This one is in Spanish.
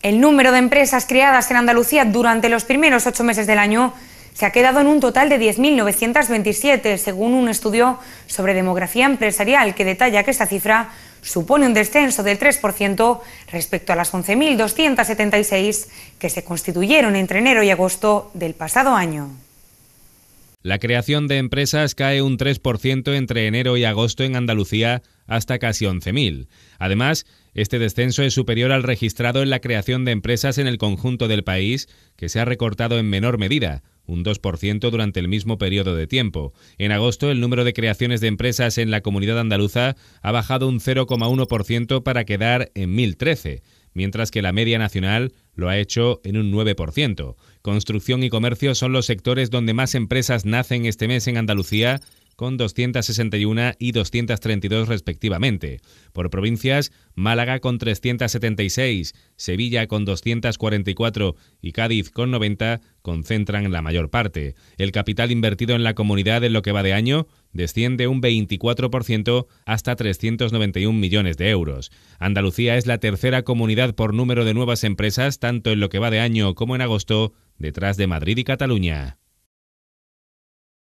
El número de empresas creadas en Andalucía durante los primeros ocho meses del año se ha quedado en un total de 10.927, según un estudio sobre demografía empresarial que detalla que esta cifra supone un descenso del 3% respecto a las 11.276 que se constituyeron entre enero y agosto del pasado año. La creación de empresas cae un 3% entre enero y agosto en Andalucía hasta casi 11.000. Además, este descenso es superior al registrado en la creación de empresas en el conjunto del país, que se ha recortado en menor medida, un 2% durante el mismo periodo de tiempo. En agosto, el número de creaciones de empresas en la comunidad andaluza ha bajado un 0,1% para quedar en 1.013, mientras que la media nacional lo ha hecho en un 9%. Construcción y comercio son los sectores donde más empresas nacen este mes en Andalucía con 261 y 232 respectivamente. Por provincias, Málaga con 376, Sevilla con 244 y Cádiz con 90 concentran la mayor parte. El capital invertido en la comunidad en lo que va de año desciende un 24% hasta 391 millones de euros. Andalucía es la tercera comunidad por número de nuevas empresas, tanto en lo que va de año como en agosto, detrás de Madrid y Cataluña.